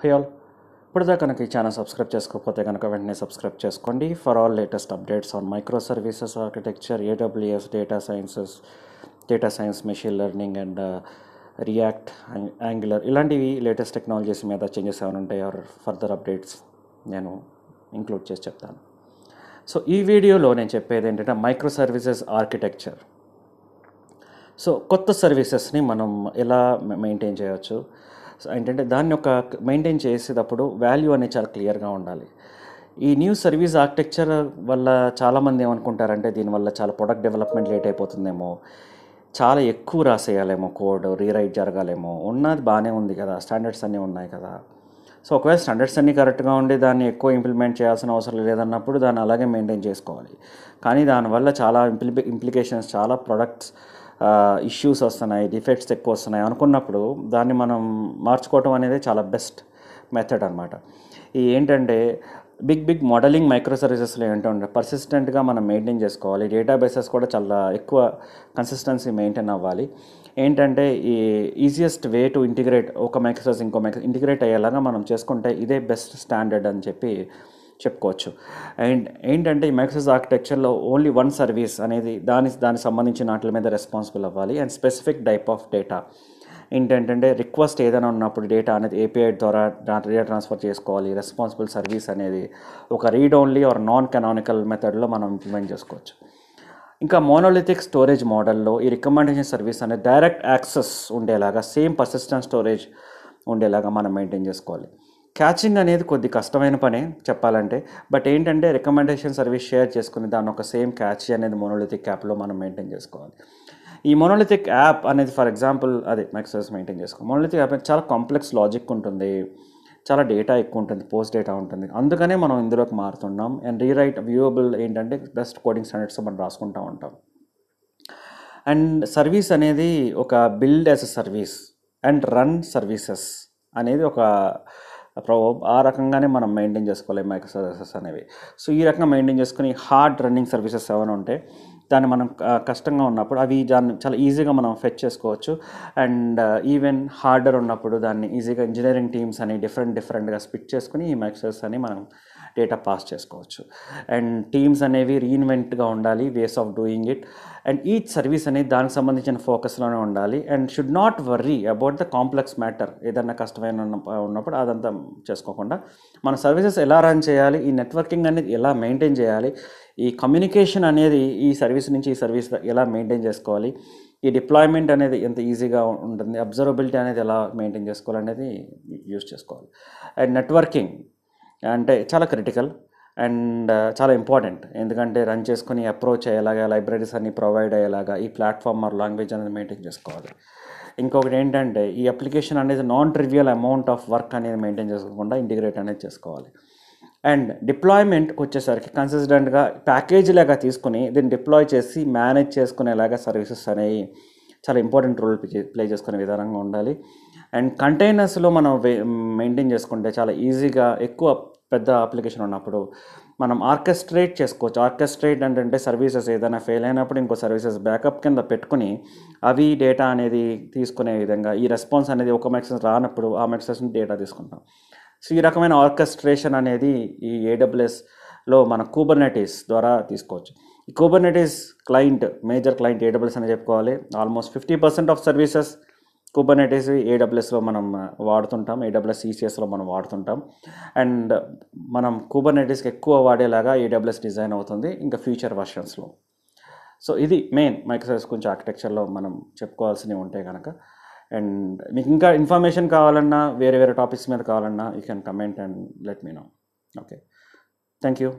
హయాల్ ఇప్పటిదాకా కనుక ఈ ఛానల్ సబ్స్క్రైబ్ చేసుకోకపోతే కనుక వెంటనే సబ్స్క్రైబ్ చేసుకోండి for all latest updates on micro services architecture AWS data sciences data science machine learning and react angular ఇలాంటివి లేటెస్ట్ టెక్నాలజీస్ మీద చేంజెస్ ఏమైనా ఉంటాయి ఆర్ ఫర్దర్ అప్డేట్స్ నేను ఇంక్లూడ్ చేసి చెప్తాను సో ఈ వీడియోలో నేను చెప్పేది ఏంటంటే మైక్రో సర్వీసెస్ ఆర్కిటెక్చర్ సో కొత్త సర్వీసెస్ని మనం ఎలా మెయింటైన్ చేయవచ్చు ఏంటంటే దాన్ని ఒక మెయింటైన్ చేసేటప్పుడు వాల్యూ అనేది చాలా క్లియర్గా ఉండాలి ఈ న్యూ సర్వీస్ ఆర్కిటెక్చర్ వల్ల చాలామంది ఏమనుకుంటారంటే దీనివల్ల చాలా ప్రొడక్ట్ డెవలప్మెంట్ లేట్ అయిపోతుందేమో చాలా ఎక్కువ రాసేయాలేమో కోడ్ రీరైట్ జరగాలేమో ఉన్నది బాగానే ఉంది కదా స్టాండర్డ్స్ అన్నీ ఉన్నాయి కదా సో ఒకవేళ స్టాండర్డ్స్ అన్నీ కరెక్ట్గా ఉండి దాన్ని ఎక్కువ ఇంప్లిమెంట్ చేయాల్సిన అవసరం లేదన్నప్పుడు దాన్ని అలాగే మెయింటైన్ చేసుకోవాలి కానీ దానివల్ల చాలా ఇంప్లి ఇంప్లికేషన్స్ చాలా ప్రొడక్ట్స్ ఇష్యూస్ వస్తున్నాయి డిఫెక్ట్స్ ఎక్కువ వస్తున్నాయి అనుకున్నప్పుడు దాన్ని మనం మార్చుకోవటం అనేది చాలా బెస్ట్ మెథడ్ అనమాట ఈ ఏంటంటే బిగ్ బిగ్ మోడలింగ్ మైక్రో సర్వీసెస్లో ఏంటంటే పర్సిస్టెంట్గా మనం మెయింటైన్ చేసుకోవాలి డేటాబేసెస్ కూడా చాలా ఎక్కువ కన్సిస్టెన్సీ మెయింటైన్ అవ్వాలి ఏంటంటే ఈ ఈజియెస్ట్ వే టు ఇంటిగ్రేట్ ఒక మైక్రో సర్వీస్ ఇంకో మైక్రో ఇంటిగ్రేట్ అయ్యేలాగా మనం చేసుకుంటే ఇదే బెస్ట్ స్టాండర్డ్ అని చెప్పి చెప్పుకోవచ్చు అండ్ ఏంటంటే ఈ మైక్రోసాఫ్ట్ ఆర్కిటెక్చర్లో ఓన్లీ వన్ సర్వీస్ అనేది దాని దానికి సంబంధించిన వాటి మీద రెస్పాన్సిబుల్ అవ్వాలి and specific type of data ఏంటంటే రిక్వెస్ట్ ఏదైనా ఉన్నప్పుడు డేటా అనేది ఏపీఐ ద్వారా డేటా ట్రాన్స్ఫర్ చేసుకోవాలి రెస్పాన్సిబుల్ సర్వీస్ అనేది ఒక read only or non canonical మెథడ్లో మనం ఇంప్లిమెంట్ చేసుకోవచ్చు ఇంకా మోనోలిథిక్ స్టోరేజ్ మోడల్లో ఈ రికమెండేషన్ సర్వీస్ అనేది డైరెక్ట్ యాక్సెస్ ఉండేలాగా సేమ్ పర్సిస్టెంట్ స్టోరేజ్ ఉండేలాగా మనం మెయింటైన్ చేసుకోవాలి క్యాచింగ్ అనేది కొద్ది కష్టమైన పనే చెప్పాలంటే బట్ ఏంటంటే రికమెండేషన్ సర్వీస్ షేర్ చేసుకుని దాని ఒక సేమ్ క్యాచ్ అనేది మోనోలిథిక్ యాప్లో మనం మెయింటైన్ చేసుకోవాలి ఈ మోనోలిథిక్ యాప్ అనేది ఫర్ ఎగ్జాంపుల్ అదే మైక్రోసర్వీస్ మెయింటైన్ చేసుకో మొనోలిథిక్ యాప్ చాలా కాంప్లెక్స్ లాజిక్ ఉంటుంది చాలా డేటా ఎక్కువ ఉంటుంది పోస్ట్ డేటా ఉంటుంది అందుకనే మనం ఇందులోకి మారుతున్నాం అండ్ రీరైట్ వ్యూయబుల్ ఏంటంటే బెస్ట్ కోడింగ్ స్టాండర్డ్స్ మనం రాసుకుంటూ ఉంటాం అండ్ సర్వీస్ అనేది ఒక build as a service and run services అనేది ఒక ప్రభావం ఆ రకంగానే మనం మెయింటైన్ చేసుకోవాలి మైక్రో సర్వీసెస్ అనేవి సో ఈ రకంగా మెయింటైన్ చేసుకుని హార్డ్ రన్నింగ్ సర్వీసెస్ ఏమైనా ఉంటే దాన్ని మనం కష్టంగా ఉన్నప్పుడు అవి దాన్ని చాలా ఈజీగా మనం ఫెచ్ చేసుకోవచ్చు అండ్ ఈవెన్ హార్డర్ ఉన్నప్పుడు దాన్ని ఈజీగా ఇంజనీరింగ్ టీమ్స్ అని డిఫరెంట్ డిఫరెంట్గా స్పిట్ చేసుకుని ఈ మైక్రో సర్వీసెస్ అని మనం డేటా పాస్ చేసుకోవచ్చు అండ్ టీమ్స్ అనేవి రీఇన్వెంట్గా ఉండాలి ways of doing it and each service అనేది దానికి సంబంధించిన ఫోకస్లోనే ఉండాలి and should not worry about the complex matter ఏదన్నా కష్టమైన ఉన్నప్పుడు అదంతా చేసుకోకుండా మన సర్వీసెస్ ఎలా రన్ చేయాలి ఈ నెట్వర్కింగ్ అనేది ఎలా మెయింటైన్ చేయాలి ఈ కమ్యూనికేషన్ అనేది ఈ సర్వీస్ నుంచి ఈ సర్వీస్ ఎలా మెయింటైన్ చేసుకోవాలి ఈ డిప్లాయ్మెంట్ అనేది ఎంత ఈజీగా ఉంటుంది అబ్జర్వబిలిటీ అనేది ఎలా మెయింటైన్ చేసుకోవాలనేది యూజ్ చేసుకోవాలి అండ్ నెట్వర్కింగ్ అంటే చాలా క్రిటికల్ అండ్ uh, చాలా ఇంపార్టెంట్ ఎందుకంటే రన్ చేసుకుని అప్రోచ్ అయ్యేలాగా లైబ్రరీస్ అన్ని ప్రొవైడ్ అయ్యేలాగా ఈ ప్లాట్ఫామ్ ఆర్ లాంగ్వేజ్ అనేది మెయింటైన్ చేసుకోవాలి ఇంకొకటి ఏంటంటే ఈ అప్లికేషన్ అనేది non trivial amount of work అనేది మెయింటైన్ చేసుకోకుండా ఇంటిగ్రేట్ అనేది చేసుకోవాలి అండ్ డిప్లాయ్మెంట్కి వచ్చేసరికి కన్సిస్టెంట్గా ప్యాకేజీ లాగా తీసుకుని దీన్ని డిప్లాయ్ చేసి మేనేజ్ చేసుకునేలాగా సర్వీసెస్ అనేవి చాలా ఇంపార్టెంట్ రోల్ ప్లే చేసుకునే విధానంగా ఉండాలి అండ్ కంటైనర్స్లో మనం మెయింటైన్ చేసుకుంటే చాలా ఈజీగా ఎక్కువ పెద్ద అప్లికేషన్ ఉన్నప్పుడు మనం ఆర్కెస్ట్రేట్ చేసుకోవచ్చు ఆర్కెస్ట్రేట్ అంటే సర్వీసెస్ ఏదైనా ఫెయిల్ అయినప్పుడు ఇంకో సర్వీసెస్ బ్యాకప్ కింద పెట్టుకుని అవి డేటా అనేది తీసుకునే విధంగా ఈ రెస్పాన్స్ అనేది ఒక మెక్సెస్ రానప్పుడు ఆ మెక్సెస్ డేటా తీసుకుంటాం సో ఈ రకమైన ఆర్కెస్ట్రేషన్ అనేది ఈ ఏడబ్ల్యూఎస్లో మన కూబర్నెటీస్ ద్వారా తీసుకోవచ్చు ఈ క్లయింట్ మేజర్ క్లయింట్ ఏడబ్ల్యూఎస్ అని చెప్పుకోవాలి almost fifty percent of services Kubernetes ఏడబ్ల్యూఎస్లో మనం వాడుతుంటాం ఏడబ్ల్యూఎస్ ఈసీఎస్లో మనం వాడుతుంటాం అండ్ మనం కుబర్నెటీస్కి ఎక్కువ వాడేలాగా ఏడబ్ల్యూఎస్ డిజైన్ అవుతుంది ఇంకా ఫ్యూచర్ వర్షన్స్లో సో ఇది మెయిన్ మైక్రోసర్వీస్ కొంచెం ఆర్కిటెక్చర్లో మనం చెప్పుకోవాల్సినవి ఉంటాయి కనుక అండ్ మీకు ఇంకా ఇన్ఫర్మేషన్ కావాలన్నా వేరే వేరే టాపిక్స్ మీద కావాలన్నా you can comment and let me know okay thank you